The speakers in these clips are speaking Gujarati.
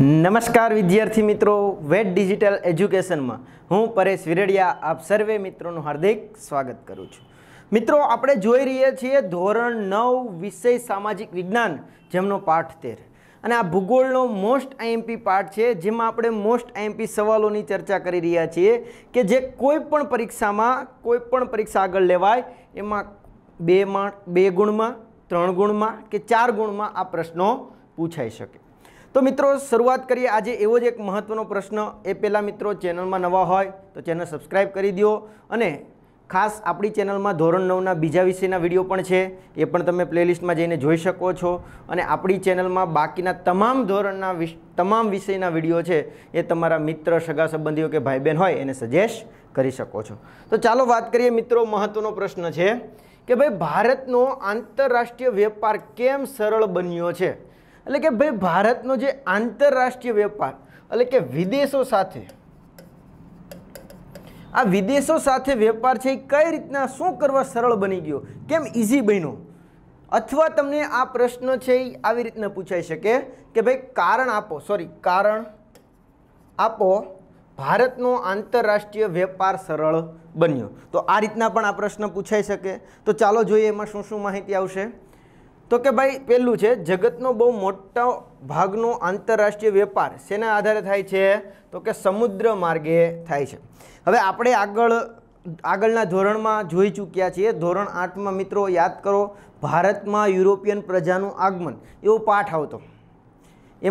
નમસ્કાર વિદ્યાર્થી મિત્રો વેટ ડિજિટલ એજ્યુકેશનમાં હું પરેશ વિરડિયા આપ સર્વે મિત્રોનું હાર્દિક સ્વાગત કરું છું મિત્રો આપણે જોઈ રહ્યા છીએ ધોરણ નવ વિષય સામાજિક વિજ્ઞાન જેમનો પાઠ તેર અને આ ભૂગોળનો મોસ્ટ આઈએમપી પાઠ છે જેમાં આપણે મોસ્ટ આઈએમપી સવાલોની ચર્ચા કરી રહ્યા છીએ કે જે કોઈ પણ પરીક્ષામાં કોઈ પણ પરીક્ષા આગળ લેવાય એમાં બેમાં બે ગુણમાં ત્રણ ગુણમાં કે ચાર ગુણમાં આ પ્રશ્નો પૂછાઈ શકે તો મિત્રો શરૂઆત કરીએ આજે એવો જ એક મહત્ત્વનો પ્રશ્ન એ પહેલાં મિત્રો ચેનલમાં નવા હોય તો ચેનલ સબસ્ક્રાઇબ કરી દો અને ખાસ આપણી ચેનલમાં ધોરણ નવના બીજા વિષયના વિડીયો પણ છે એ પણ તમે પ્લેલિસ્ટમાં જઈને જોઈ શકો છો અને આપણી ચેનલમાં બાકીના તમામ ધોરણના તમામ વિષયના વિડીયો છે એ તમારા મિત્ર સગા સંબંધીઓ કે ભાઈ બહેન હોય એને સજેસ્ટ કરી શકો છો તો ચાલો વાત કરીએ મિત્રો મહત્ત્વનો પ્રશ્ન છે કે ભાઈ ભારતનો આંતરરાષ્ટ્રીય વેપાર કેમ સરળ બન્યો છે એટલે કે ભાઈ ભારતનો જે આંતરરાષ્ટ્રીય વેપાર એટલે કે વિદેશો સાથે આ વિદેશો સાથે વેપાર છે એ કઈ રીતના શું કરવા સરળ બની ગયો કેમ ઇઝી બન્યો અથવા તમને આ પ્રશ્ન છે એ આવી રીતના પૂછાઈ શકે કે ભાઈ કારણ આપો સોરી કારણ આપો ભારતનો આંતરરાષ્ટ્રીય વેપાર સરળ બન્યો તો આ રીતના પણ આ પ્રશ્ન પૂછાઈ શકે તો ચાલો જોઈએ એમાં શું શું માહિતી આવશે તો કે ભાઈ પહેલું છે જગતનો બહુ મોટો ભાગનો આંતરરાષ્ટ્રીય વેપાર શેના આધારે થાય છે તો કે સમુદ્ર માર્ગે થાય છે હવે આપણે આગળ આગળના ધોરણમાં જોઈ ચૂક્યા છીએ ધોરણ આઠમાં મિત્રો યાદ કરો ભારતમાં યુરોપિયન પ્રજાનું આગમન એવો પાઠ આવતો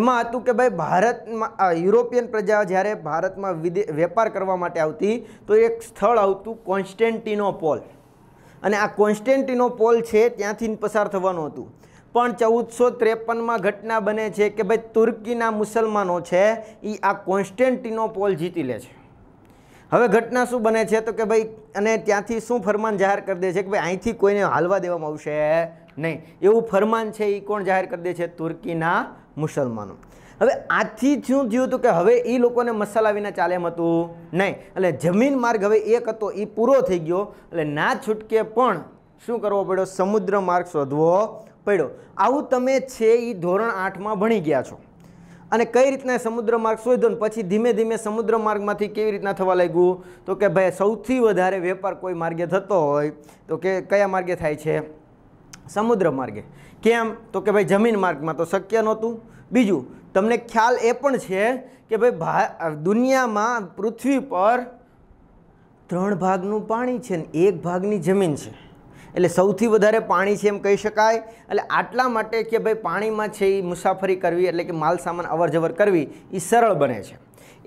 એમાં હતું કે ભાઈ ભારતમાં યુરોપિયન પ્રજા જ્યારે ભારતમાં વેપાર કરવા માટે આવતી તો એક સ્થળ આવતું કોન્સ્ટેન્ટિનોપોલ પોલ અને આ પોલ છે ત્યાંથી પસાર થવાનું હતું પણ ચૌદસો ત્રેપનમાં ઘટના બને છે કે ભાઈ તુર્કીના મુસલમાનો છે એ આ કોન્સ્ટેન્ટિનો પોલ જીતી લે છે હવે ઘટના શું બને છે તો કે ભાઈ અને ત્યાંથી શું ફરમાન જાહેર કરી દે છે કે ભાઈ અહીંથી કોઈને હાલવા દેવામાં આવશે નહીં એવું ફરમાન છે એ કોણ જાહેર કરી દે છે તુર્કીના મુસલમાનો હવે આથી શું થયું હતું કે હવે એ લોકોને મસાલા વિના ચાલે એમ હતું નહીં એટલે જમીન માર્ગ હવે એક હતો એ પૂરો થઈ ગયો એટલે ના છૂટકે પણ શું કરવો પડ્યો સમુદ્ર માર્ગ શોધવો પડ્યો આવું તમે છે એ ધોરણ આઠમાં ભણી ગયા છો અને કઈ રીતના સમુદ્ર માર્ગ શોધો ને પછી ધીમે ધીમે સમુદ્ર માર્ગમાંથી કેવી રીતના થવા લાગ્યું તો કે ભાઈ સૌથી વધારે વેપાર કોઈ માર્ગે થતો હોય તો કે કયા માર્ગે થાય છે સમુદ્ર માર્ગે કેમ તો કે ભાઈ જમીન માર્ગમાં તો શક્ય નહોતું બીજું તમને ખ્યાલ એ પણ છે કે ભાઈ ભા દુનિયામાં પૃથ્વી પર ત્રણ ભાગનું પાણી છે ને એક ભાગની જમીન છે એટલે સૌથી વધારે પાણી છે એમ કહી શકાય એટલે આટલા માટે કે ભાઈ પાણીમાં છે એ મુસાફરી કરવી એટલે કે માલ સામાન અવરજવર કરવી એ સરળ બને છે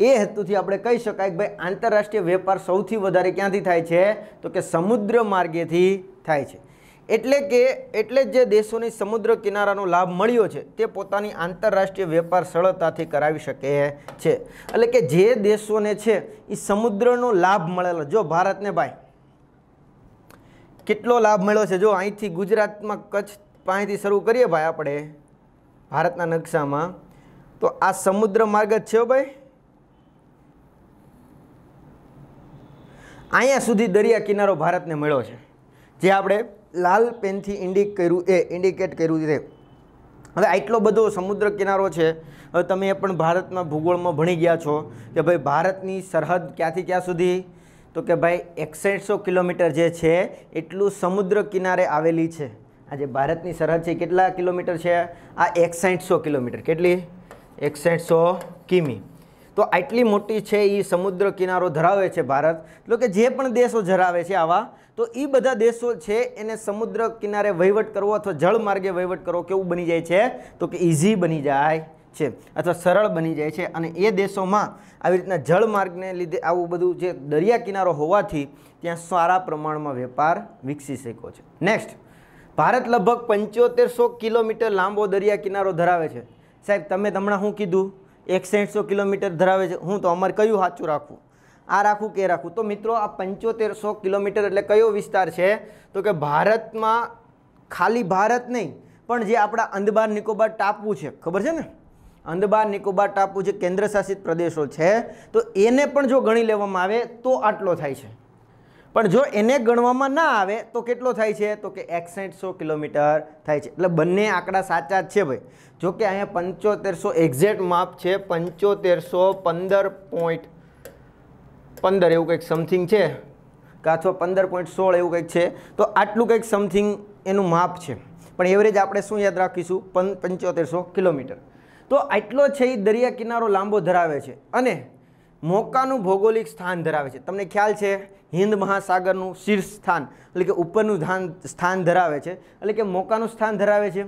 એ હેતુથી આપણે કહી શકાય કે ભાઈ આંતરરાષ્ટ્રીય વેપાર સૌથી વધારે ક્યાંથી થાય છે તો કે સમુદ્ર માર્ગેથી થાય છે એટલે કે એટલે જે દેશોની સમુદ્ર કિનારાનો લાભ મળ્યો છે તે પોતાની આંતરરાષ્ટ્રીય વેપાર સરળતાથી કરાવી શકે છે એટલે કે જે દેશોને છે એ સમુદ્રનો લાભ મળેલો જો ભારતને ભાઈ કેટલો લાભ મળ્યો છે જો અહીંથી ગુજરાતમાં કચ્છ પાસેથી શરૂ કરીએ ભાઈ આપણે ભારતના નકશામાં તો આ સમુદ્ર માર્ગ જ છે ભાઈ અહીંયા સુધી દરિયા કિનારો ભારતને મળ્યો છે જે આપણે લાલ પેનથી ઇન્ડિક કર્યું એ ઇન્ડિકેટ કર્યું રે હવે આટલો બધો સમુદ્ર કિનારો છે હવે તમે એ પણ ભારતના ભૂગોળમાં ભણી ગયા છો કે ભાઈ ભારતની સરહદ ક્યાંથી ક્યાં સુધી તો કે ભાઈ એકસઠસો કિલોમીટર જે છે એટલું સમુદ્ર કિનારે આવેલી છે આજે ભારતની સરહદ છે કેટલા કિલોમીટર છે આ એકસઠસો કિલોમીટર કેટલી એકસઠસો કિમી તો આટલી મોટી છે એ સમુદ્ર કિનારો ધરાવે છે ભારત એટલે કે જે પણ દેશો ધરાવે છે આવા તો એ બધા દેશો છે એને સમુદ્ર કિનારે વહીવટ કરવો અથવા જળ માર્ગે વહીવટ કરવો કેવું બની જાય છે તો કે ઇઝી બની જાય છે અથવા સરળ બની જાય છે અને એ દેશોમાં આવી રીતના જળમાર્ગને લીધે આવું બધું જે દરિયા કિનારો હોવાથી ત્યાં સારા પ્રમાણમાં વેપાર વિકસી શક્યો છે નેક્સ્ટ ભારત લગભગ પંચોતેરસો કિલોમીટર લાંબો દરિયા કિનારો ધરાવે છે સાહેબ તમે હમણાં શું કીધું એકસઠસો કિલોમીટર ધરાવે છે હું તો અમારે કયું સાચું રાખવું આ રાખવું કે રાખું તો મિત્રો આ પંચોતેરસો કિલોમીટર એટલે કયો વિસ્તાર છે તો કે ભારતમાં ખાલી ભારત નહીં પણ જે આપણા અંદબાર નિકોબાર ટાપુ છે ખબર છે ને અંદબાર નિકોબાર ટાપુ જે કેન્દ્રશાસિત પ્રદેશો છે તો એને પણ જો ગણી લેવામાં આવે તો આટલો થાય છે પણ જો એને ગણવામાં ના આવે તો કેટલો થાય છે તો કે એકસઠસો કિલોમીટર થાય છે એટલે બંને આંકડા સાચા જ છે ભાઈ જો કે અહીંયા પંચોતેરસો એક્ઝેક્ટ માપ છે પંચોતેરસો પંદર પોઈન્ટ પંદર એવું કંઈક સમથિંગ છે કાં અથવા પંદર પોઈન્ટ સોળ એવું કંઈક છે તો આટલું કંઈક સમથિંગ એનું માપ છે પણ એવરેજ આપણે શું યાદ રાખીશું પંચોતેરસો કિલોમીટર તો આટલો છે એ દરિયા કિનારો લાંબો ધરાવે છે અને મોકાનું ભૌગોલિક સ્થાન ધરાવે છે તમને ખ્યાલ છે હિન્દ મહાસાગરનું શીર્ષ સ્થાન એટલે કે ઉપરનું ધાન સ્થાન ધરાવે છે એટલે કે મોકાનું સ્થાન ધરાવે છે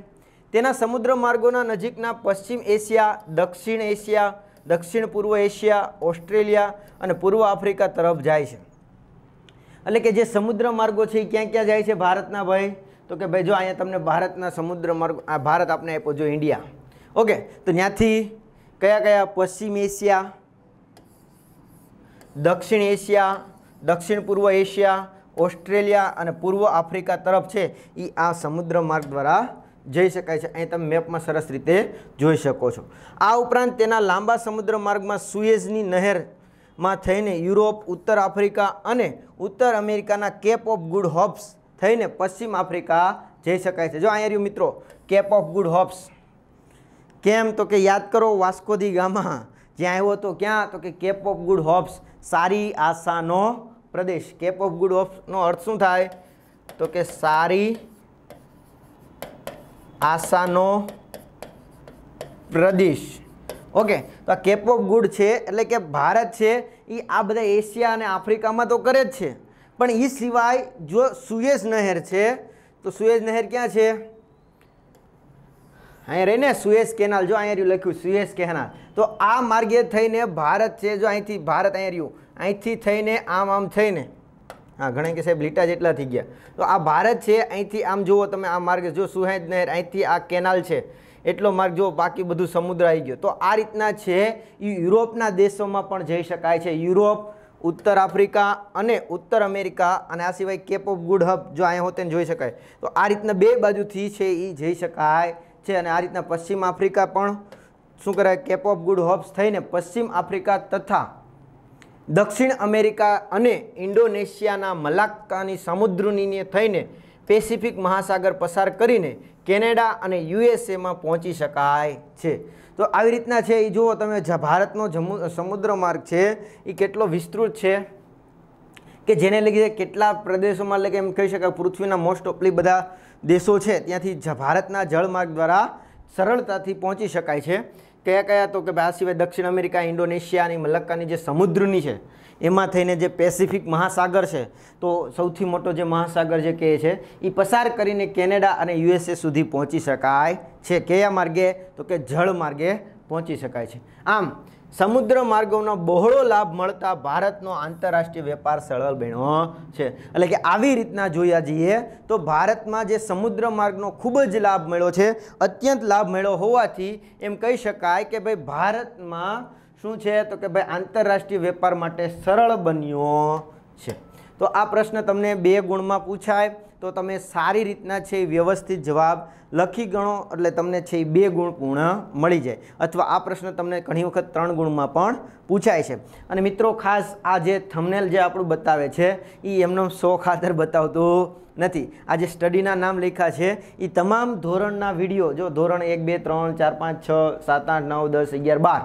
તેના સમુદ્ર માર્ગોના નજીકના પશ્ચિમ એશિયા દક્ષિણ એશિયા દક્ષિણ પૂર્વ એશિયા ઓસ્ટ્રેલિયા અને પૂર્વ આફ્રિકા તરફ જાય છે એટલે કે જે સમુદ્ર માર્ગો છે એ ક્યાં ક્યાં જાય છે ભારતના ભાઈ તો કે ભાઈ જો અહીંયા તમને ભારતના સમુદ્ર માર્ગ આ ભારત આપને આપ્યો જો ઇન્ડિયા ઓકે તો ત્યાંથી કયા કયા પશ્ચિમ એશિયા દક્ષિણ એશિયા દક્ષિણ પૂર્વ એશિયા ઓસ્ટ્રેલિયા અને પૂર્વ આફ્રિકા તરફ છે એ આ સમુદ્ર માર્ગ દ્વારા જઈ શકાય છે અહીં તમે મેપમાં સરસ રીતે જોઈ શકો છો આ ઉપરાંત તેના લાંબા સમુદ્ર માર્ગમાં સુએઝની નહેરમાં થઈને યુરોપ ઉત્તર આફ્રિકા અને ઉત્તર અમેરિકાના કેપ ઓફ ગુડ હોપ્સ થઈને પશ્ચિમ આફ્રિકા જઈ શકાય છે જો અહીંયા રહ્યું મિત્રો કેપ ઓફ ગુડ હોપ્સ કેમ તો કે યાદ કરો વાસ્કોદી ગામા જ્યાં આવ્યો હતો ક્યાં તો કે કેપ ઓફ ગુડ હોપ્સ સારી આશાનો પ્રદેશ કેપ ઓફ ગુડ ઓફનો અર્થ શું થાય તો કે સારી આશાનો પ્રદેશ ઓકે તો આ કેપ ઓફ ગુડ છે એટલે કે ભારત છે એ આ બધા એશિયા અને આફ્રિકામાં તો કરે જ છે પણ એ સિવાય જો સુએજ નહેર છે તો સુએજ નહેર ક્યાં છે અહીંયા રહીને સુએસ કેનાલ જો અહીંયા રહ્યું લખ્યું સુએસ કેનાલ તો આ માર્ગે થઈને ભારત છે જો અહીંથી ભારત અહીંયા રહ્યું અહીંથી થઈને આમ આમ થઈને હા ઘણે કે સાહેબ લીટા જેટલા થઈ ગયા તો આ ભારત છે અહીંથી આમ જુઓ તમે આ માર્ગે જો સુહેજ નહેર અહીંથી આ કેનાલ છે એટલો માર્ગ જો બાકી બધું સમુદ્ર આવી ગયો તો આ રીતના છે એ યુરોપના દેશોમાં પણ જઈ શકાય છે યુરોપ ઉત્તર આફ્રિકા અને ઉત્તર અમેરિકા અને આ સિવાય કેપ ઓફ ગુડ હબ જો અહીંયા હોતે જોઈ શકાય તો આ રીતના બે બાજુથી છે એ જઈ શકાય છે અને આ રીતના પશ્ચિમ આફ્રિકા પણ શું કહેવાય કેપ ઓફ ગુડ હોપ્સ થઈને પશ્ચિમ આફ્રિકા તથા દક્ષિણ અમેરિકા અને ઇન્ડોનેશિયાના મલાક્કાની સમુદ્રની થઈને પેસિફિક મહાસાગર પસાર કરીને કેનેડા અને યુએસએમાં પહોંચી શકાય છે તો આવી રીતના છે એ જુઓ તમે ભારતનો સમુદ્ર માર્ગ છે એ કેટલો વિસ્તૃત છે કે જેને લીધે કેટલા પ્રદેશોમાં એટલે કે એમ કહી શકાય પૃથ્વીના મોસ્ટ ઓફલી બધા દેશો છે ત્યાંથી ભારતના જળમાર્ગ દ્વારા સરળતાથી પહોંચી શકાય છે કયા કયા તો કે ભાઈ આ સિવાય દક્ષિણ અમેરિકા ઇન્ડોનેશિયાની મલક્કાની જે સમુદ્રની છે એમાં થઈને જે પેસિફિક મહાસાગર છે તો સૌથી મોટો જે મહાસાગર જે કહે છે એ પસાર કરીને કેનેડા અને યુએસએ સુધી પહોંચી શકાય છે કયા માર્ગે તો કે જળ માર્ગે પહોંચી શકાય છે આમ સમુદ્ર માર્ગોનો બહોળો લાભ મળતા ભારતનો આંતરરાષ્ટ્રીય વેપાર સરળ બન્યો છે એટલે કે આવી રીતના જોયા જઈએ તો ભારતમાં જે સમુદ્ર માર્ગનો ખૂબ જ લાભ મળ્યો છે અત્યંત લાભ મળ્યો હોવાથી એમ કહી શકાય કે ભાઈ ભારતમાં શું છે તો કે ભાઈ આંતરરાષ્ટ્રીય વેપાર માટે સરળ બન્યો છે તો આ પ્રશ્ન તમને બે ગુણમાં પૂછાય તો તમે સારી રીતના છે વ્યવસ્થિત જવાબ લખી ગણો એટલે તમને છે એ બે ગુણ પૂર્ણ મળી જાય અથવા આ પ્રશ્ન તમને ઘણી વખત ત્રણ ગુણમાં પણ પૂછાય છે અને મિત્રો ખાસ આ જે થમનેલ જે આપણું બતાવે છે એ એમનો શોખ ખાતર બતાવતું નથી આ જે સ્ટડીના નામ લખ્યા છે એ તમામ ધોરણના વિડીયો જો ધોરણ એક બે ત્રણ ચાર પાંચ છ સાત આઠ નવ દસ અગિયાર બાર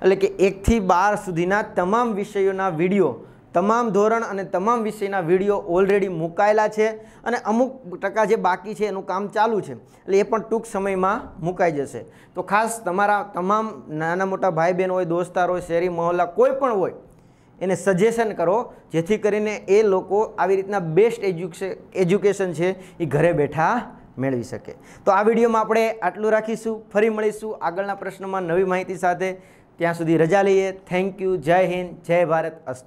એટલે કે એકથી બાર સુધીના તમામ વિષયોના વિડીયો તમામ ધોરણ અને તમામ વિષયના વિડીયો ઓલરેડી મુકાયેલા છે અને અમુક ટકા જે બાકી છે એનું કામ ચાલુ છે એટલે એ પણ ટૂંક સમયમાં મુકાઈ જશે તો ખાસ તમારા તમામ નાના મોટા ભાઈ બહેન હોય દોસ્તાર હોય શેરી મહોલ્લા કોઈ પણ હોય એને સજેશન કરો જેથી કરીને એ લોકો આવી રીતના બેસ્ટ એજ્યુકેશન છે એ ઘરે બેઠા મેળવી શકે તો આ વિડીયોમાં આપણે આટલું રાખીશું ફરી મળીશું આગળના પ્રશ્નમાં નવી માહિતી સાથે ત્યાં સુધી રજા લઈએ થેન્ક યુ જય હિન્દ જય ભારત અસ્ત